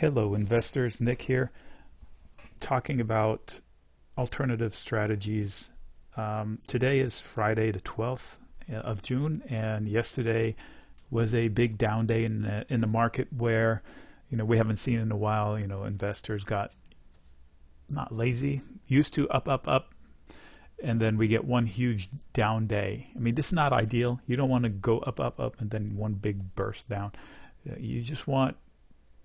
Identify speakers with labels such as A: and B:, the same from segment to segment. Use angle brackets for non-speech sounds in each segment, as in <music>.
A: Hello, investors. Nick here, talking about alternative strategies. Um, today is Friday, the 12th uh, of June, and yesterday was a big down day in the, in the market where, you know, we haven't seen in a while. You know, investors got not lazy, used to up, up, up, and then we get one huge down day. I mean, this is not ideal. You don't want to go up, up, up, and then one big burst down. Uh, you just want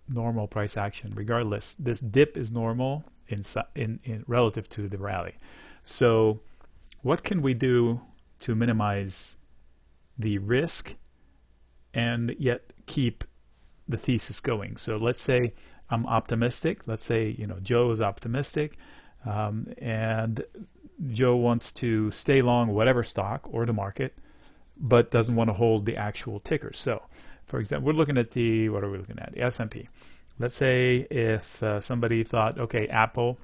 A: normal price action. Regardless, this dip is normal in, in, in relative to the rally. So, what can we do to minimize the risk and yet keep the thesis going? So, let's say I'm optimistic. Let's say you know Joe is optimistic, um, and Joe wants to stay long whatever stock or the market, but doesn't want to hold the actual ticker. So for example, we're looking at the what are we looking at? The S&P. Let's say if uh, somebody thought, okay, Apple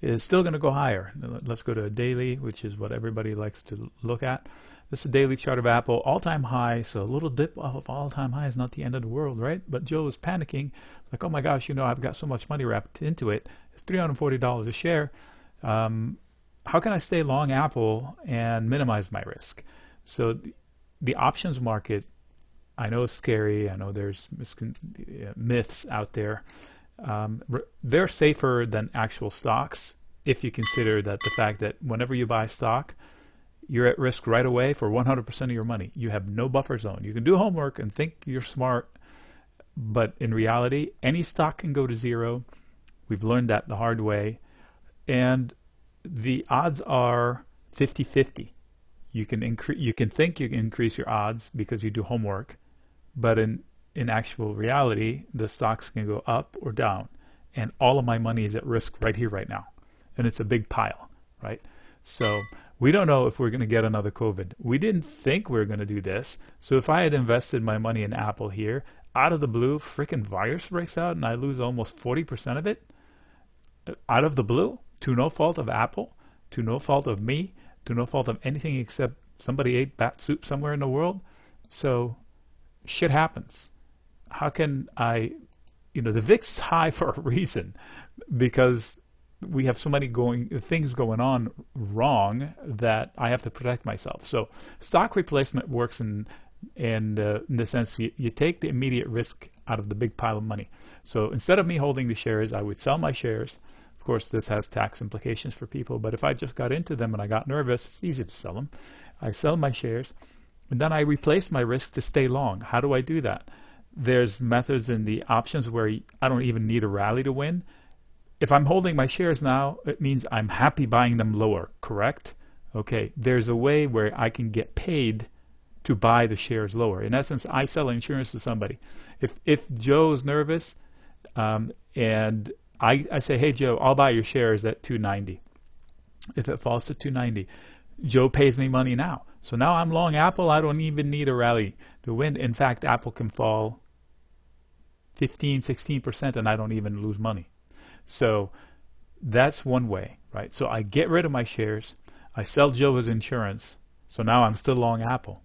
A: is still going to go higher. Let's go to a daily, which is what everybody likes to look at. This is a daily chart of Apple, all-time high. So a little dip off of all-time high is not the end of the world, right? But Joe is panicking, like, oh my gosh, you know, I've got so much money wrapped into it. It's three hundred forty dollars a share. Um, how can I stay long Apple and minimize my risk? So the options market I know it's scary. I know there's myths out there. Um, they're safer than actual stocks if you consider that the fact that whenever you buy stock, you're at risk right away for 100% of your money. You have no buffer zone. You can do homework and think you're smart, but in reality, any stock can go to zero. We've learned that the hard way. And the odds are 50 50. You can increase, you can think you can increase your odds because you do homework, but in, in actual reality, the stocks can go up or down. And all of my money is at risk right here, right now. And it's a big pile, right? So we don't know if we're going to get another COVID. We didn't think we were going to do this. So if I had invested my money in Apple here, out of the blue, freaking virus breaks out and I lose almost 40% of it uh, out of the blue to no fault of Apple, to no fault of me, to no fault of anything except somebody ate bat soup somewhere in the world. So shit happens. How can I, you know, the VIX is high <laughs> for a reason because we have so many going things going on wrong that I have to protect myself. So stock replacement works in uh, in the sense you, you, take the immediate risk out of the big pile of money. So instead of me holding the shares, I would sell my shares. Of course, this has tax implications for people, but if I just got into them and I got nervous, it's easy to sell them. I sell my shares and then I replace my risk to stay long. How do I do that? There's methods in the options where I don't even need a rally to win. If I'm holding my shares now, it means I'm happy buying them lower, correct? Okay, there's a way where I can get paid to buy the shares lower. In essence, I sell insurance to somebody. If if Joe's nervous, um, and I, I say, hey Joe, I'll buy your shares at 290. If it falls to 290, Joe pays me money now. So now I'm long Apple. I don't even need a rally The win. In fact, Apple can fall 15, 16%, and I don't even lose money. So that's one way, right? So I get rid of my shares. I sell Joe's insurance. So now I'm still long Apple.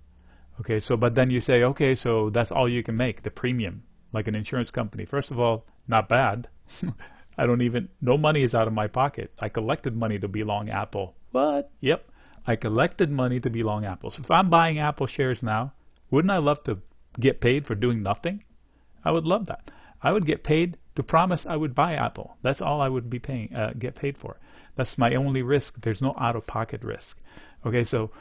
A: Okay, so but then you say, okay, so that's all you can make, the premium, like an insurance company. First of all, not bad. <laughs> I don't even, no money is out of my pocket. I collected money to be long Apple. What? Yep. I collected money to be long Apple. So if I'm buying Apple shares now, wouldn't I love to get paid for doing nothing? I would love that. I would get paid to promise I would buy Apple. That's all I would be paying, uh, get paid for. That's my only risk. There's no out of pocket risk. Okay, so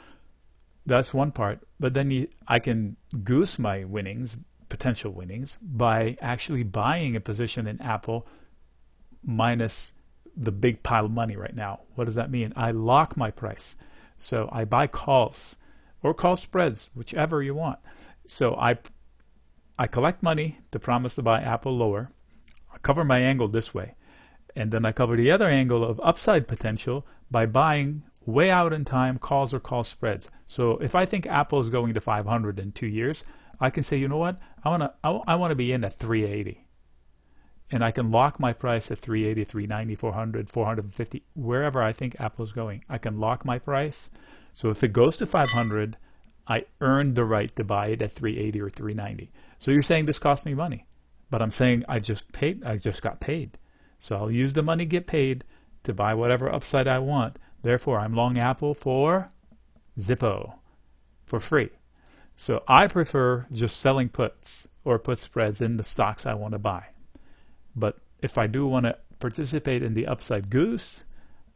A: that's one part. But then you, I can goose my winnings, potential winnings, by actually buying a position in Apple minus the big pile of money right now. What does that mean? I lock my price. So I buy calls or call spreads, whichever you want. So I I collect money to promise to buy Apple lower. I cover my angle this way. And then I cover the other angle of upside potential by buying way out in time calls or call spreads. So if I think Apple is going to 500 in two years, I can say, you know what? I want to I, I want to be in at 380 and I can lock my price at 380, 390, 400, 450, wherever I think Apple's going. I can lock my price. So if it goes to 500, I earned the right to buy it at 380 or 390. So you're saying this cost me money, but I'm saying I just paid. I just got paid. So I'll use the money get paid to buy whatever upside I want. Therefore, I'm long Apple for Zippo for free. So I prefer just selling puts or put spreads in the stocks I want to buy. But if I do want to participate in the upside goose,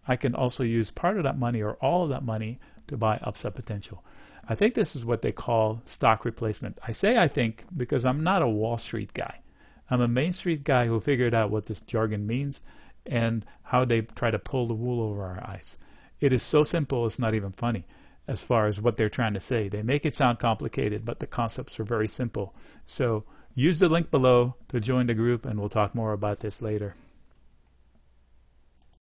A: I can also use part of that money or all of that money to buy upside potential. I think this is what they call stock replacement. I say I think because I'm not a Wall Street guy. I'm a Main Street guy who figured out what this jargon means and how they try to pull the wool over our eyes. It is so simple, it's not even funny as far as what they're trying to say. They make it sound complicated, but the concepts are very simple. So Use the link below to join the group, and we'll talk more about this later.